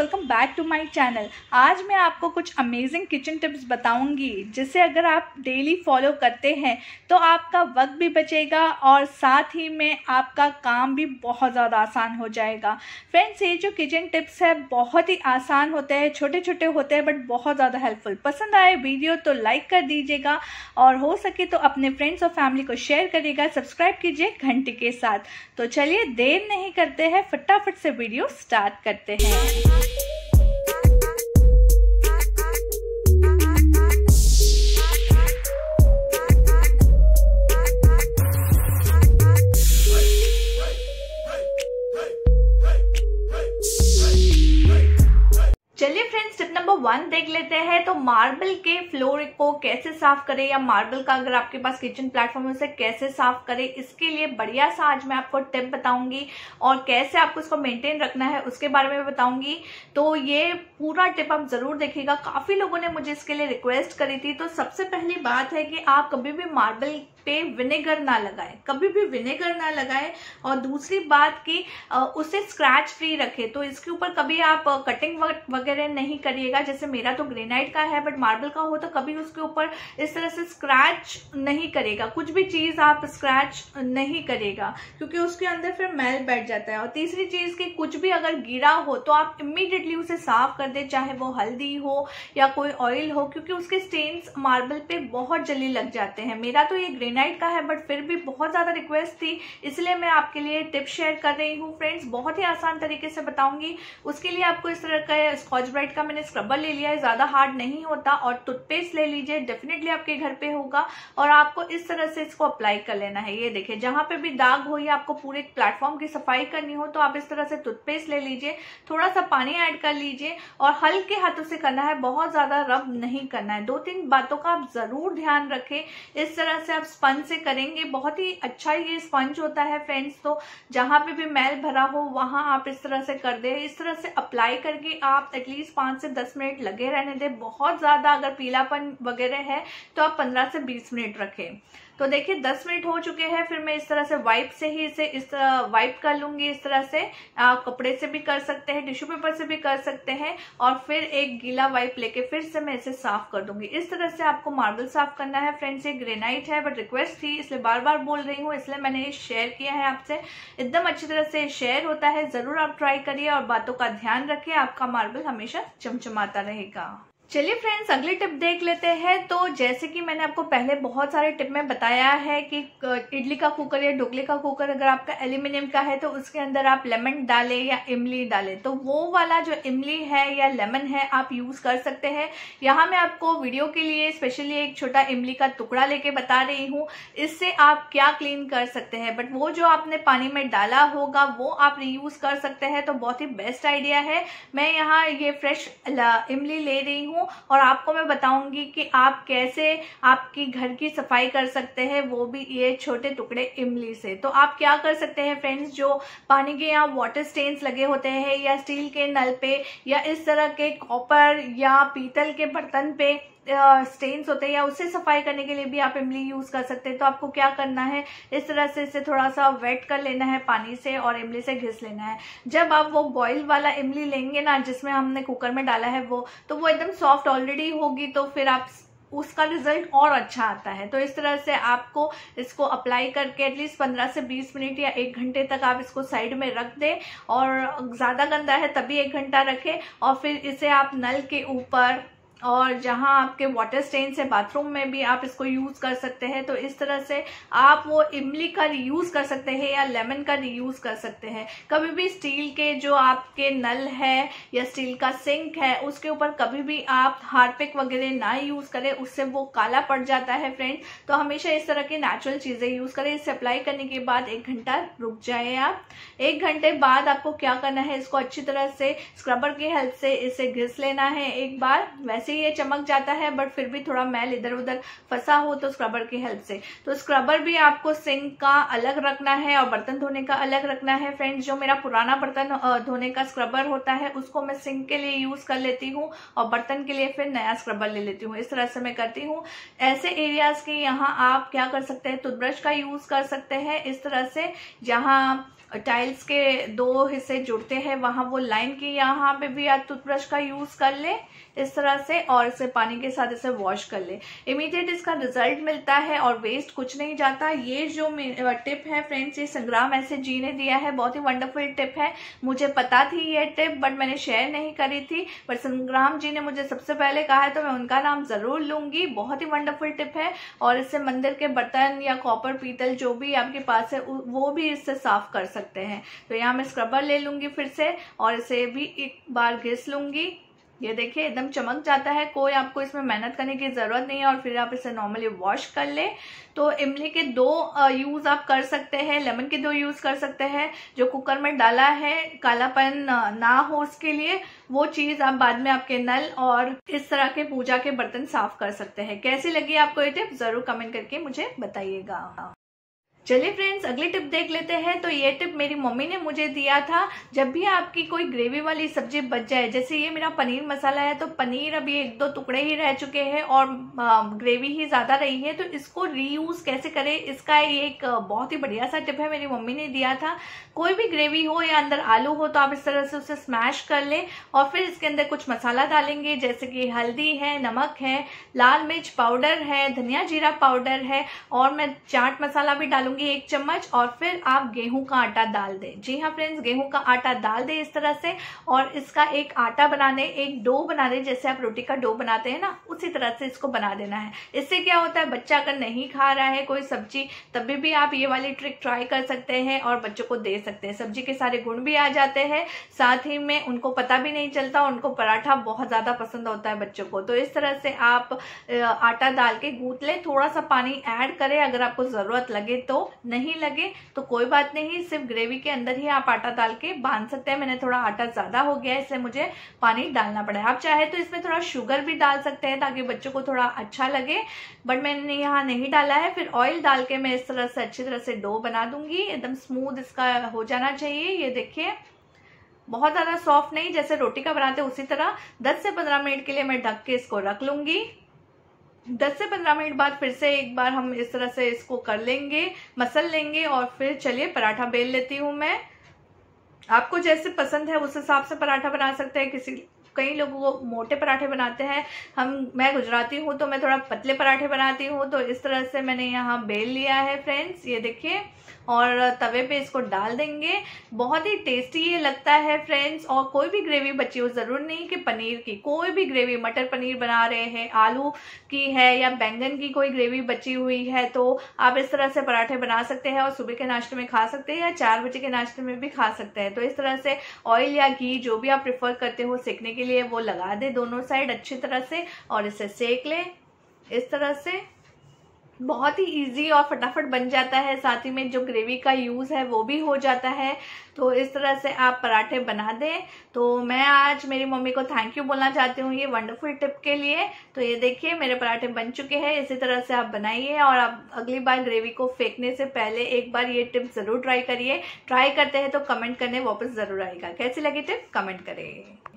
welcome back to my channel आज मैं आपको कुछ अमेजिंग किचन टिप्स बताऊंगी जिसे अगर आप डेली फॉलो करते हैं तो आपका वक्त भी बचेगा और साथ ही में आपका काम भी बहुत ज़्यादा आसान हो जाएगा फ्रेंड्स ये जो किचन टिप्स है बहुत ही आसान होते हैं छोटे छोटे होते हैं बट बहुत ज़्यादा हेल्पफुल पसंद आए वीडियो तो लाइक कर दीजिएगा और हो सके तो अपने फ्रेंड्स और फैमिली को शेयर करिएगा सब्सक्राइब कीजिए घंटे के साथ तो चलिए देर नहीं करते हैं फटाफट से वीडियो स्टार्ट करते हैं वन देख लेते हैं तो मार्बल के फ्लोर को कैसे साफ करें या मार्बल का अगर आपके पास किचन प्लेटफॉर्म है उसे कैसे साफ करें इसके लिए बढ़िया सा आज मैं आपको टिप बताऊंगी और कैसे आपको इसको मेंटेन रखना है उसके बारे में बताऊंगी तो ये पूरा टिप आप जरूर देखिएगा काफी लोगों ने मुझे इसके लिए रिक्वेस्ट करी थी तो सबसे पहली बात है कि आप कभी भी मार्बल पे विनेगर ना लगाए कभी भी विनेगर ना लगाए और दूसरी बात कि उसे स्क्रैच फ्री रखे तो इसके ऊपर कभी आप कटिंग वगैरह नहीं करिएगा जैसे मेरा तो ग्रेनाइट का है बट मार्बल का हो तो कभी उसके ऊपर इस तरह से स्क्रैच नहीं करेगा कुछ भी चीज़ आप स्क्रैच नहीं करेगा क्योंकि उसके अंदर फिर मैल बैठ जाता है और तीसरी चीज़ की कुछ भी अगर गिरा हो तो आप इमिडिएटली उसे साफ कर दे चाहे वो हल्दी हो या कोई ऑयल हो क्योंकि उसके स्टेन्स मार्बल पे बहुत जल्दी लग जाते हैं मेरा तो ये ग्रेन नाइट का है बट फिर भी बहुत ज़्यादा रिक्वेस्ट थी इसलिए मैं आपके लिए टिप शेयर कर रही हूँ फ्रेंड्स बहुत ही आसान तरीके से बताऊंगी उसके लिए आपको इस तरह का स्कॉच ब्राइट का मैंने स्क्रबर ले लिया है ज़्यादा हार्ड नहीं होता और टूथपेस्ट ले लीजिए डेफिनेटली आपके घर पे होगा और आपको इस तरह से इसको अप्लाई कर लेना है ये देखिए जहां पे भी दाग हो या आपको पूरे प्लेटफॉर्म की सफाई करनी हो तो आप इस तरह से टूथपेस्ट ले लीजिए थोड़ा सा पानी ऐड कर लीजिए और हल्के हाथों से करना है बहुत ज़्यादा रब नहीं करना है दो तीन बातों का आप ज़रूर ध्यान रखें इस तरह से आप स्पंज से करेंगे बहुत ही अच्छा ये स्पंज होता है फ्रेंड्स तो जहां पे भी मैल भरा हो वहां आप इस तरह से कर दे इस तरह से अप्लाई करके आप एटलीस्ट पांच से दस मिनट लगे रहने दें बहुत ज्यादा अगर पीलापन वगैरह है तो आप पंद्रह से बीस मिनट रखें तो देखिए 10 मिनट हो चुके हैं फिर मैं इस तरह से वाइप से ही इसे इस तरह वाइप कर लूंगी इस तरह से आप कपड़े से भी कर सकते हैं टिश्यू पेपर से भी कर सकते हैं और फिर एक गीला वाइप लेके फिर से मैं इसे साफ कर दूंगी इस तरह से आपको मार्बल साफ करना है फ्रेंड्स ये ग्रेनाइट है बट रिक्वेस्ट थी इसलिए बार बार बोल रही हूँ इसलिए मैंने ये शेयर किया है आपसे एकदम अच्छी तरह से शेयर होता है जरूर आप ट्राई करिए और बातों का ध्यान रखिए आपका मार्बल हमेशा चमचमाता रहेगा चलिए फ्रेंड्स अगली टिप देख लेते हैं तो जैसे कि मैंने आपको पहले बहुत सारे टिप में बताया है कि इडली का कुकर या ढोकले का कुकर अगर आपका एल्यूमिनियम का है तो उसके अंदर आप लेमन डालें या इमली डालें तो वो वाला जो इमली है या लेमन है आप यूज़ कर सकते हैं यहाँ मैं आपको वीडियो के लिए स्पेशली एक छोटा इमली का टुकड़ा लेके बता रही हूँ इससे आप क्या क्लीन कर सकते हैं बट वो जो आपने पानी में डाला होगा वो आप रीयूज़ कर सकते हैं तो बहुत ही बेस्ट आइडिया है मैं यहाँ ये फ्रेश इमली ले रही हूँ हूँ और आपको मैं बताऊंगी कि आप कैसे आपकी घर की सफाई कर सकते हैं वो भी ये छोटे टुकड़े इमली से तो आप क्या कर सकते हैं फ्रेंड्स जो पानी के यहाँ वाटर स्टेन्स लगे होते हैं या स्टील के नल पे या इस तरह के कॉपर या पीतल के बर्तन पे स्टेन्स होते हैं या उसे सफाई करने के लिए भी आप इमली यूज कर सकते हैं तो आपको क्या करना है इस तरह से इसे थोड़ा सा वेट कर लेना है पानी से और इमली से घिस लेना है जब आप वो बॉयल वाला इमली लेंगे ना जिसमें हमने कुकर में डाला है वो तो वो एकदम सॉफ्ट ऑलरेडी होगी तो फिर आप उसका रिजल्ट और अच्छा आता है तो इस तरह से आपको इसको अप्लाई करके एटलीस्ट 15 से 20 मिनट या एक घंटे तक आप इसको साइड में रख दें और ज़्यादा गंदा है तभी एक घंटा रखें और फिर इसे आप नल के ऊपर और जहां आपके वाटर स्टेन से बाथरूम में भी आप इसको यूज़ कर सकते हैं तो इस तरह से आप वो इमली का यूज़ कर सकते हैं या लेमन का रीयूज कर सकते हैं कभी भी स्टील के जो आपके नल है या स्टील का सिंक है उसके ऊपर कभी भी आप हार्पिक वगैरह ना यूज़ करें उससे वो काला पड़ जाता है फ्रेंड तो हमेशा इस तरह के नेचुरल चीज़ें यूज़ करें इसे अप्लाई करने के बाद एक घंटा रुक जाए आप एक घंटे बाद आपको क्या करना है इसको अच्छी तरह से स्क्रबर की हेल्प से इसे घिस लेना है एक बार वैसे वैसे ही ये चमक जाता है बट फिर भी थोड़ा मैल इधर उधर फंसा हो तो स्क्रबर की हेल्प से तो स्क्रबर भी आपको सिंक का अलग रखना है और बर्तन धोने का अलग रखना है फ्रेंड्स जो मेरा पुराना बर्तन धोने का स्क्रबर होता है उसको मैं सिंक के लिए यूज कर लेती हूँ और बर्तन के लिए फिर नया स्क्रबर ले लेती हूँ इस तरह से मैं करती हूँ ऐसे एरियाज के यहाँ आप क्या कर सकते हैं टूथब्रश का यूज कर सकते हैं इस तरह से जहाँ टाइल्स के दो हिस्से जुड़ते हैं वहां वो लाइन की यहाँ पे भी आप टूथब्रश का यूज़ कर ले इस तरह से और इसे पानी के साथ इसे वॉश कर ले इमीडिएट इसका रिजल्ट मिलता है और वेस्ट कुछ नहीं जाता ये जो टिप है फ्रेंड्स ये संग्राम ऐसे जी ने दिया है बहुत ही वंडरफुल टिप है मुझे पता थी ये टिप बट मैंने शेयर नहीं करी थी पर संग्राम जी ने मुझे सबसे पहले कहा है तो मैं उनका नाम ज़रूर लूंगी बहुत ही वंडरफुल टिप है और इससे मंदिर के बर्तन या कॉपर पीतल जो भी आपके पास है वो भी इससे साफ कर सकते सकते हैं तो यहाँ मैं स्क्रबर ले लूँगी फिर से और इसे भी एक बार घिस लूँगी ये देखिए एकदम चमक जाता है कोई आपको इसमें मेहनत करने की ज़रूरत नहीं है और फिर आप इसे नॉर्मली वॉश कर ले तो इमली के दो यूज़ आप कर सकते हैं लेमन के दो यूज़ कर सकते हैं जो कुकर में डाला है कालापन ना हो उसके लिए वो चीज़ आप बाद में आपके नल और इस तरह के पूजा के बर्तन साफ कर सकते हैं कैसी लगी आपको ये टिप ज़रूर कमेंट करके मुझे बताइएगा चलिए फ्रेंड्स अगली टिप देख लेते हैं तो ये टिप मेरी मम्मी ने मुझे दिया था जब भी आपकी कोई ग्रेवी वाली सब्जी बच जाए जैसे ये मेरा पनीर मसाला है तो पनीर अभी एक दो टुकड़े ही रह चुके हैं और ग्रेवी ही ज़्यादा रही है तो इसको रीयूज़ कैसे करें इसका ये एक बहुत ही बढ़िया सा टिप है मेरी मम्मी ने दिया था कोई भी ग्रेवी हो या अंदर आलू हो तो आप इस तरह से उसे स्मैश कर लें और फिर इसके अंदर कुछ मसाला डालेंगे जैसे कि हल्दी है नमक है लाल मिर्च पाउडर है धनिया जीरा पाउडर है और मैं चाट मसाला भी डालू डालूंगी एक चम्मच और फिर आप गेहूं का आटा डाल दें जी हाँ फ्रेंड्स गेहूं का आटा डाल दें इस तरह से और इसका एक आटा बनाने एक डो बना दें जैसे आप रोटी का डो बनाते हैं ना उसी तरह से इसको बना देना है इससे क्या होता है बच्चा अगर नहीं खा रहा है कोई सब्जी तभी भी आप ये वाली ट्रिक ट्राई कर सकते हैं और बच्चों को दे सकते हैं सब्जी के सारे गुण भी आ जाते हैं साथ ही में उनको पता भी नहीं चलता उनको पराठा बहुत ज़्यादा पसंद होता है बच्चों को तो इस तरह से आप आटा डाल के गूंथ लें थोड़ा सा पानी ऐड करें अगर आपको ज़रूरत लगे तो नहीं लगे तो कोई बात नहीं सिर्फ ग्रेवी के अंदर ही आप आटा डाल के बांध सकते हैं मैंने थोड़ा आटा ज़्यादा हो गया है इसलिए मुझे पानी डालना पड़ा आप चाहे तो इसमें थोड़ा शुगर भी डाल सकते हैं ताकि बच्चों को थोड़ा अच्छा लगे बट मैंने यहाँ नहीं डाला है फिर ऑयल डाल के मैं इस तरह से अच्छी तरह से डो बना दूंगी एकदम स्मूद इसका हो जाना चाहिए ये देखिए बहुत ज़्यादा सॉफ्ट नहीं जैसे रोटी का बनाते उसी तरह 10 से 15 मिनट के लिए मैं ढक के इसको रख लूंगी 10 से 15 मिनट बाद फिर से एक बार हम इस तरह से इसको कर लेंगे मसल लेंगे और फिर चलिए पराठा बेल लेती हूँ मैं आपको जैसे पसंद है उस हिसाब से पराठा बना सकते हैं किसी कई लोग वो मोटे पराठे बनाते हैं हम मैं गुजराती हूँ तो मैं थोड़ा पतले पराठे बनाती हूँ तो इस तरह से मैंने यहाँ बेल लिया है फ्रेंड्स ये देखिए और तवे पे इसको डाल देंगे बहुत ही टेस्टी ये लगता है फ्रेंड्स और कोई भी ग्रेवी बची हो ज़रूर नहीं कि पनीर की कोई भी ग्रेवी मटर पनीर बना रहे हैं आलू की है या बैंगन की कोई ग्रेवी बची हुई है तो आप इस तरह से पराठे बना सकते हैं और सुबह के नाश्ते में खा सकते हैं या चार बजे के नाश्ते में भी खा सकते हैं तो इस तरह से ऑयल या घी जो भी आप प्रिफर करते हो सेकने के लिए वो लगा दे दोनों साइड अच्छी तरह से और इसे सेक ले इस तरह से बहुत ही इजी और फटाफट बन जाता है साथ ही में जो ग्रेवी का यूज़ है वो भी हो जाता है तो इस तरह से आप पराठे बना दें तो मैं आज मेरी मम्मी को थैंक यू बोलना चाहती हूँ ये वंडरफुल टिप के लिए तो ये देखिए मेरे पराठे बन चुके हैं इसी तरह से आप बनाइए और आप अगली बार ग्रेवी को फेंकने से पहले एक बार ये टिप ज़रूर ट्राई करिए ट्राई करते हैं तो कमेंट करने वापस ज़रूर आएगा कैसी लगी टिप कमेंट करें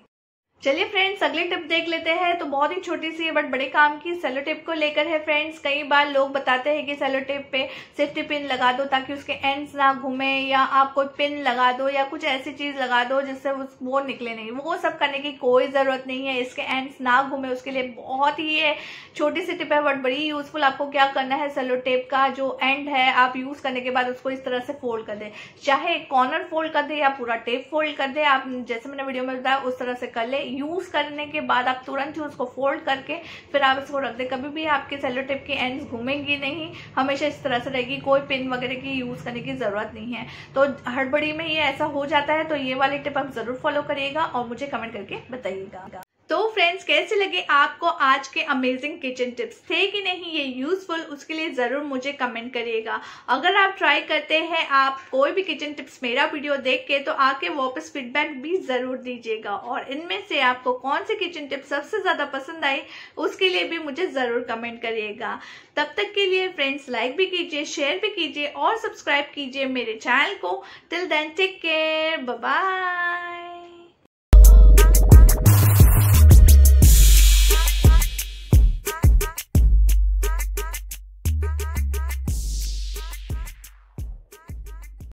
चलिए फ्रेंड्स अगली टिप देख लेते हैं तो बहुत ही छोटी सी है बट बड़े काम की सेलो टिप को लेकर है फ्रेंड्स कई बार लोग बताते हैं कि सेलो टिप पे सेफ्टी पिन लगा दो ताकि उसके एंड्स ना घूमे या आप कोई पिन लगा दो या कुछ ऐसी चीज लगा दो जिससे वो निकले नहीं वो सब करने की कोई जरूरत नहीं है इसके एंड्स ना घूमे उसके लिए बहुत ही ये छोटी सी टिप है बट बड़ी यूजफुल आपको क्या करना है सेलो टेप का जो एंड है आप यूज करने के बाद उसको इस तरह से फोल्ड कर दे चाहे कॉर्नर फोल्ड कर दे या पूरा टेप फोल्ड कर दे आप जैसे मैंने वीडियो में बताया उस तरह से कर ले यूज़ करने के बाद आप तुरंत ही उसको फोल्ड करके फिर आप इसको रख दे कभी भी आपके सेलो टेप के एंड्स घूमेंगी नहीं हमेशा इस तरह से रहेगी कोई पिन वगैरह की यूज़ करने की ज़रूरत नहीं है तो हड़बड़ी में ये ऐसा हो जाता है तो ये वाली टिप आप ज़रूर फॉलो करिएगा और मुझे कमेंट करके बताइएगा तो फ्रेंड्स कैसे लगे आपको आज के अमेजिंग किचन टिप्स थे कि नहीं ये यूजफुल उसके लिए ज़रूर मुझे कमेंट करिएगा अगर आप ट्राई करते हैं आप कोई भी किचन टिप्स मेरा वीडियो देख के तो आके वापस फीडबैक भी ज़रूर दीजिएगा और इनमें से आपको कौन सी किचन टिप्स सबसे ज़्यादा पसंद आई उसके लिए भी मुझे ज़रूर कमेंट करिएगा तब तक के लिए फ्रेंड्स लाइक भी कीजिए शेयर भी कीजिए और सब्सक्राइब कीजिए मेरे चैनल को till then take care bye